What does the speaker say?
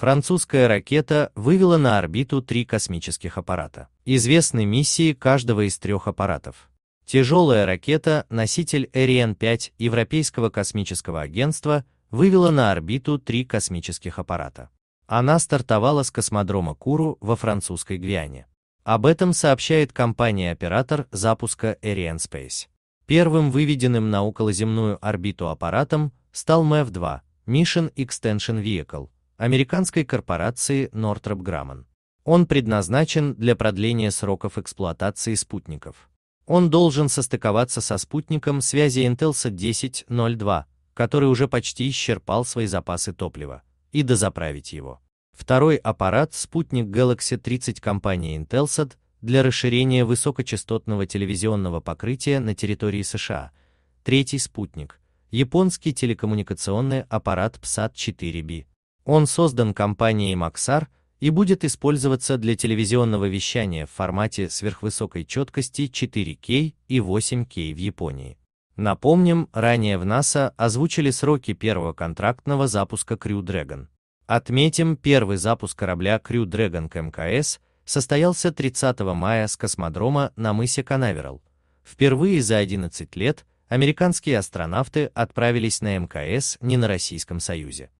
французская ракета вывела на орбиту три космических аппарата. Известны миссии каждого из трех аппаратов. Тяжелая ракета, носитель Эриен-5 Европейского космического агентства, вывела на орбиту три космических аппарата. Она стартовала с космодрома Куру во французской Гвиане. Об этом сообщает компания-оператор запуска Ariane Space. Первым выведенным на околоземную орбиту аппаратом стал MEV-2 Mission Extension Vehicle, американской корпорации Northrop Grumman. Он предназначен для продления сроков эксплуатации спутников. Он должен состыковаться со спутником связи Intelsat 10.02, который уже почти исчерпал свои запасы топлива, и дозаправить его. Второй аппарат – спутник Galaxy 30 компании Intelsat для расширения высокочастотного телевизионного покрытия на территории США. Третий спутник – японский телекоммуникационный аппарат PSAT-4B он создан компанией Maxar и будет использоваться для телевизионного вещания в формате сверхвысокой четкости 4 k и 8 k в Японии. Напомним, ранее в НАСА озвучили сроки первого контрактного запуска Crew Dragon. Отметим, первый запуск корабля Crew Dragon к МКС состоялся 30 мая с космодрома на мысе Канаверал. Впервые за 11 лет американские астронавты отправились на МКС не на Российском Союзе.